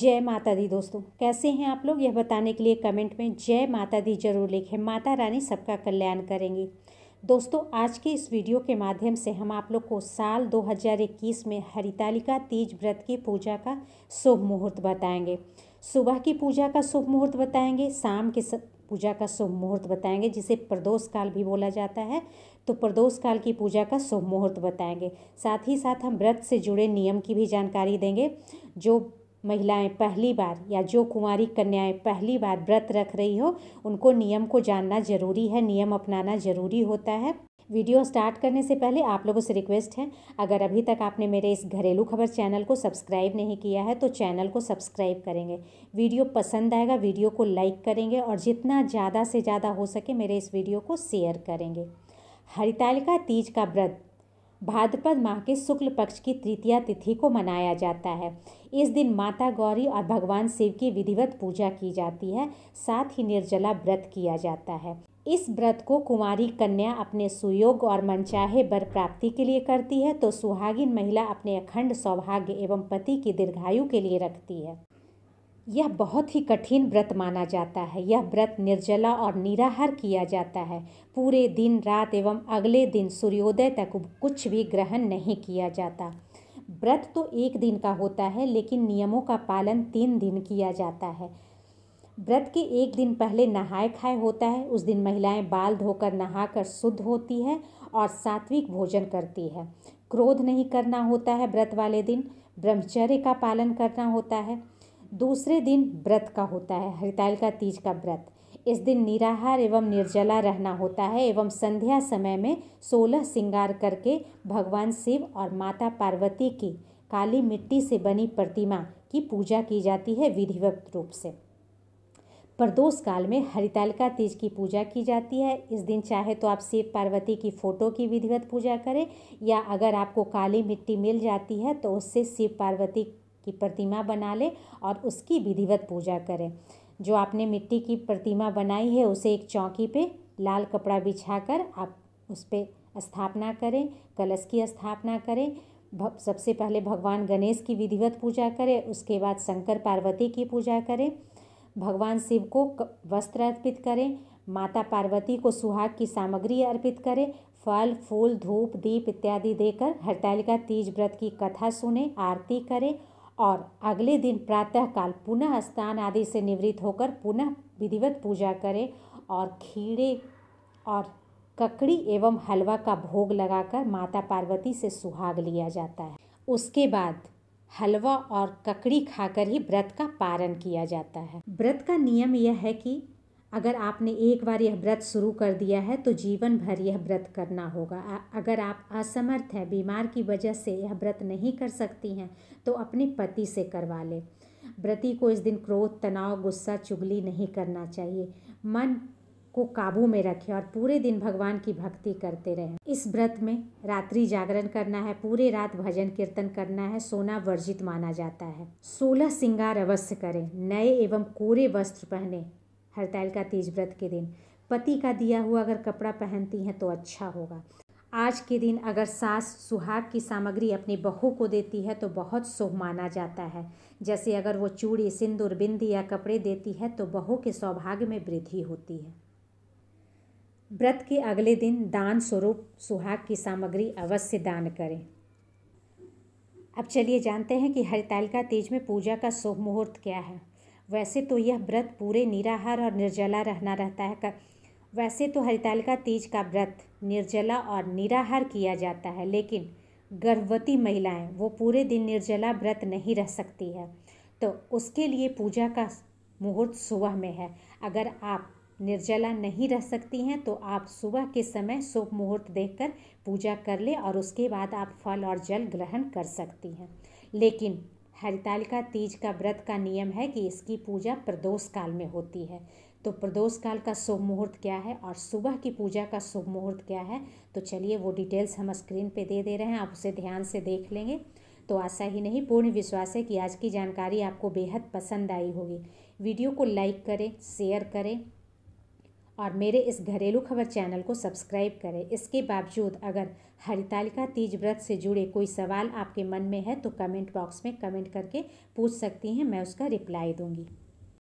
जय माता दी दोस्तों कैसे हैं आप लोग यह बताने के लिए कमेंट में जय माता दी जरूर लिखें माता रानी सबका कल्याण करेंगी दोस्तों आज के इस वीडियो के माध्यम से हम आप लोग को साल 2021 में हरितालिका तीज व्रत की पूजा का शुभ मुहूर्त बताएंगे सुबह की पूजा का शुभ मुहूर्त बताएंगे शाम के पूजा का शुभ मुहूर्त बताएंगे जिसे प्रदोष काल भी बोला जाता है तो प्रदोष काल की पूजा का शुभ मुहूर्त बताएंगे साथ ही साथ हम व्रत से जुड़े नियम की भी जानकारी देंगे जो महिलाएं पहली बार या जो कुंवारी कन्याएं पहली बार व्रत रख रही हो उनको नियम को जानना ज़रूरी है नियम अपनाना ज़रूरी होता है वीडियो स्टार्ट करने से पहले आप लोगों से रिक्वेस्ट है अगर अभी तक आपने मेरे इस घरेलू खबर चैनल को सब्सक्राइब नहीं किया है तो चैनल को सब्सक्राइब करेंगे वीडियो पसंद आएगा वीडियो को लाइक करेंगे और जितना ज़्यादा से ज़्यादा हो सके मेरे इस वीडियो को शेयर करेंगे हरितालिका तीज का व्रत भाद्रपद माह के शुक्ल पक्ष की तृतीया तिथि को मनाया जाता है इस दिन माता गौरी और भगवान शिव की विधिवत पूजा की जाती है साथ ही निर्जला व्रत किया जाता है इस व्रत को कुमारी कन्या अपने सुयोग और मनचाहे बर प्राप्ति के लिए करती है तो सुहागिन महिला अपने अखंड सौभाग्य एवं पति की दीर्घायु के लिए रखती है यह बहुत ही कठिन व्रत माना जाता है यह व्रत निर्जला और निराहार किया जाता है पूरे दिन रात एवं अगले दिन सूर्योदय तक कुछ भी ग्रहण नहीं किया जाता व्रत तो एक दिन का होता है लेकिन नियमों का पालन तीन दिन किया जाता है व्रत के एक दिन पहले नहाए खाए होता है उस दिन महिलाएं बाल धोकर नहाकर शुद्ध होती है और सात्विक भोजन करती है क्रोध नहीं करना होता है व्रत वाले दिन ब्रह्मचर्य का पालन करना होता है दूसरे दिन व्रत का होता है हरिताल का तीज का व्रत इस दिन निराहार एवं निर्जला रहना होता है एवं संध्या समय में सोलह श्रृंगार करके भगवान शिव और माता पार्वती की काली मिट्टी से बनी प्रतिमा की पूजा की जाती है विधिवत रूप से प्रदोष काल में हरितालिका तीज की पूजा की जाती है इस दिन चाहे तो आप शिव पार्वती की फ़ोटो की विधिवत पूजा करें या अगर आपको काली मिट्टी मिल जाती है तो उससे शिव पार्वती की प्रतिमा बना ले और उसकी विधिवत पूजा करें जो आपने मिट्टी की प्रतिमा बनाई है उसे एक चौकी पे लाल कपड़ा बिछाकर आप उस पर स्थापना करें कलश की स्थापना करें सबसे पहले भगवान गणेश की विधिवत पूजा करें उसके बाद शंकर पार्वती की पूजा करें भगवान शिव को वस्त्र अर्पित करें माता पार्वती को सुहाग की सामग्री अर्पित करें फल फूल धूप दीप इत्यादि देकर हरतालिका तीज व्रत की कथा सुने आरती करें और अगले दिन प्रातःकाल पुनः स्नान आदि से निवृत्त होकर पुनः विधिवत पूजा करें और खीरे और ककड़ी एवं हलवा का भोग लगाकर माता पार्वती से सुहाग लिया जाता है उसके बाद हलवा और ककड़ी खाकर ही व्रत का पारण किया जाता है व्रत का नियम यह है कि अगर आपने एक बार यह व्रत शुरू कर दिया है तो जीवन भर यह व्रत करना होगा अगर आप असमर्थ हैं बीमार की वजह से यह व्रत नहीं कर सकती हैं तो अपने पति से करवा लें व्रती को इस दिन क्रोध तनाव गुस्सा चुगली नहीं करना चाहिए मन को काबू में रखें और पूरे दिन भगवान की भक्ति करते रहें इस व्रत में रात्रि जागरण करना है पूरे रात भजन कीर्तन करना है सोना वर्जित माना जाता है सोलह श्रृंगार अवश्य करें नए एवं कोरे वस्त्र पहने हड़ताल का तीज व्रत के दिन पति का दिया हुआ अगर कपड़ा पहनती हैं तो अच्छा होगा आज के दिन अगर सास सुहाग की सामग्री अपनी बहू को देती है तो बहुत शुभ माना जाता है जैसे अगर वो चूड़ी सिंदूर बिंदी या कपड़े देती है तो बहू के सौभाग्य में वृद्धि होती है व्रत के अगले दिन दान स्वरूप सुहाग की सामग्री अवश्य दान करें अब चलिए जानते हैं कि हरितालिका तेज में पूजा का शुभ मुहूर्त क्या है वैसे तो यह व्रत पूरे निराहार और निर्जला रहना रहता है वैसे तो हरितालिका तीज का व्रत निर्जला और निराहार किया जाता है लेकिन गर्भवती महिलाएं वो पूरे दिन निर्जला व्रत नहीं रह सकती है तो उसके लिए पूजा का मुहूर्त सुबह में है अगर आप निर्जला नहीं रह सकती हैं तो आप सुबह के समय शुभ मुहूर्त देखकर पूजा कर ले और उसके बाद आप फल और जल ग्रहण कर सकती हैं लेकिन हरितालिका तीज का व्रत का नियम है कि इसकी पूजा प्रदोष काल में होती है तो प्रदोष काल का शुभ मुहूर्त क्या है और सुबह की पूजा का शुभ मुहूर्त क्या है तो चलिए वो डिटेल्स हम स्क्रीन पे दे दे रहे हैं आप उसे ध्यान से देख लेंगे तो आशा ही नहीं पूर्ण विश्वास है कि आज की जानकारी आपको बेहद पसंद आई होगी वीडियो को लाइक करें शेयर करें और मेरे इस घरेलू खबर चैनल को सब्सक्राइब करें इसके बावजूद अगर हरितालिका तीज व्रत से जुड़े कोई सवाल आपके मन में है तो कमेंट बॉक्स में कमेंट करके पूछ सकती हैं मैं उसका रिप्लाई दूंगी